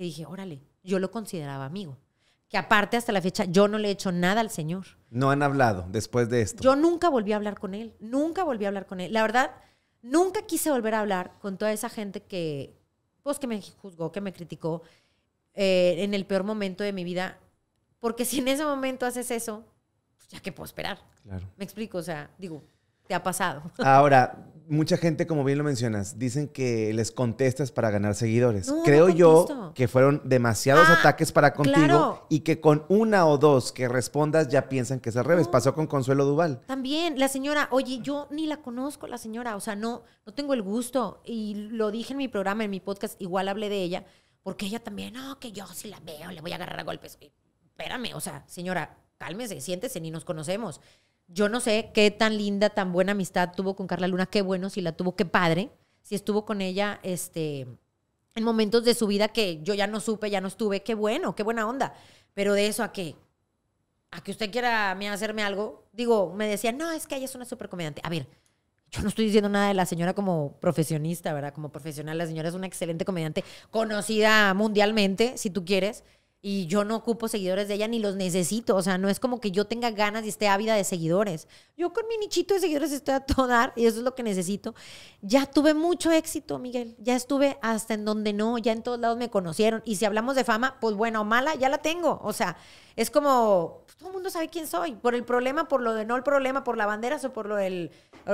Y dije, órale, yo lo consideraba amigo. Que aparte hasta la fecha yo no le he hecho nada al señor. No han hablado después de esto. Yo nunca volví a hablar con él, nunca volví a hablar con él. La verdad, nunca quise volver a hablar con toda esa gente que, pues, que me juzgó, que me criticó eh, en el peor momento de mi vida. Porque si en ese momento haces eso, pues, ya que puedo esperar. Claro. Me explico, o sea, digo, te ha pasado. Ahora, mucha gente, como bien lo mencionas, dicen que les contestas para ganar seguidores. Creo yo que fueron demasiados ah, ataques para contigo y que con una o dos que respondas ya piensan que es al revés. Pasó con Consuelo Duval. También, la señora, oye, yo ni la conozco, la señora, o sea, no, no tengo el gusto. Y lo dije en mi programa, en mi podcast, igual hablé de ella, porque ella también, no, que yo si la veo, le voy a agarrar a golpes. Espérame, o sea, señora, cálmese, siéntese, ni nos conocemos. Yo no sé qué tan linda, tan buena amistad tuvo con Carla Luna, qué bueno, si la tuvo, qué padre, si estuvo con ella, este, en momentos de su vida que yo ya no supe, ya no estuve, qué bueno, qué buena onda. Pero de eso a qué, a que usted quiera hacerme algo, digo, me decía, no, es que ella es una súper comediante. A ver, yo no estoy diciendo nada de la señora como profesionista, ¿verdad? Como profesional, la señora es una excelente comediante, conocida mundialmente, si tú quieres y yo no ocupo seguidores de ella ni los necesito. O sea, no es como que yo tenga ganas y esté ávida de seguidores. Yo con mi nichito de seguidores estoy a todo dar y eso es lo que necesito. Ya tuve mucho éxito, Miguel. Ya estuve hasta en donde no, ya en todos lados me conocieron. Y si hablamos de fama, pues bueno, o mala, ya la tengo. O sea, es como pues, todo el mundo sabe quién soy. Por el problema, por lo de no el problema, por la bandera o por lo del,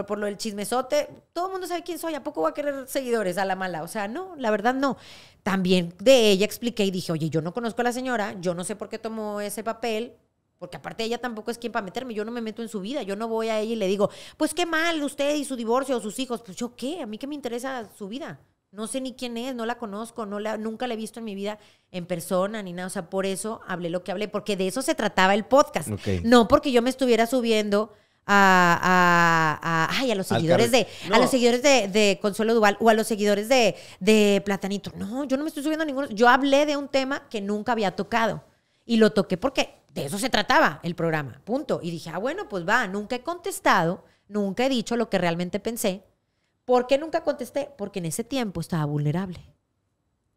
por lo del chismesote, todo el mundo sabe quién soy. ¿A poco voy a querer seguidores a la mala? O sea, no, la verdad no. También de ella expliqué y dije, oye, yo no conozco a las señora, yo no sé por qué tomó ese papel, porque aparte ella tampoco es quien para meterme, yo no me meto en su vida, yo no voy a ella y le digo, pues qué mal usted y su divorcio o sus hijos, pues yo qué, a mí que me interesa su vida. No sé ni quién es, no la conozco, no la, nunca la he visto en mi vida en persona ni nada. O sea, por eso hablé lo que hablé, porque de eso se trataba el podcast. No porque yo me estuviera subiendo a, a, los seguidores de a los seguidores de, Consuelo Duval o a los seguidores de, de Platanito. No, yo no me estoy subiendo a ninguno. Yo hablé de un tema que nunca había tocado y lo toqué porque de eso se trataba el programa, punto. Y dije, ah, bueno, pues va, nunca he contestado, nunca he dicho lo que realmente pensé. ¿Por qué nunca contesté? Porque en ese tiempo estaba vulnerable.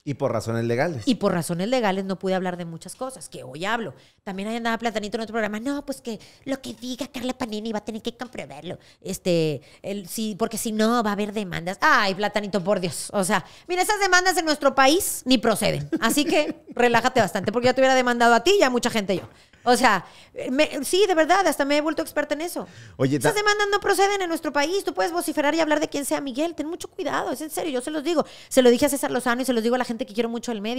Y por razones legales. Y por razones legales no pude hablar de muchas cosas, que hoy hablo. También ahí andaba Platanito en otro programa. No, pues que lo que diga Carla Panini va a tener que comprobarlo. Este, el, sí, porque si no va a haber demandas. Ay, Platanito, por Dios. O sea, mira, esas demandas en nuestro país ni proceden. Así que relájate bastante, porque ya te hubiera demandado a ti y a mucha gente yo. O sea, sí, de verdad, hasta me he vuelto experta en eso. Oye, Esas demandas no proceden en nuestro país. Tú puedes vociferar y hablar de quien sea Miguel. Ten mucho cuidado, es en serio, yo se los digo. Se lo dije a César Lozano y se los digo a la gente que quiero mucho el medio.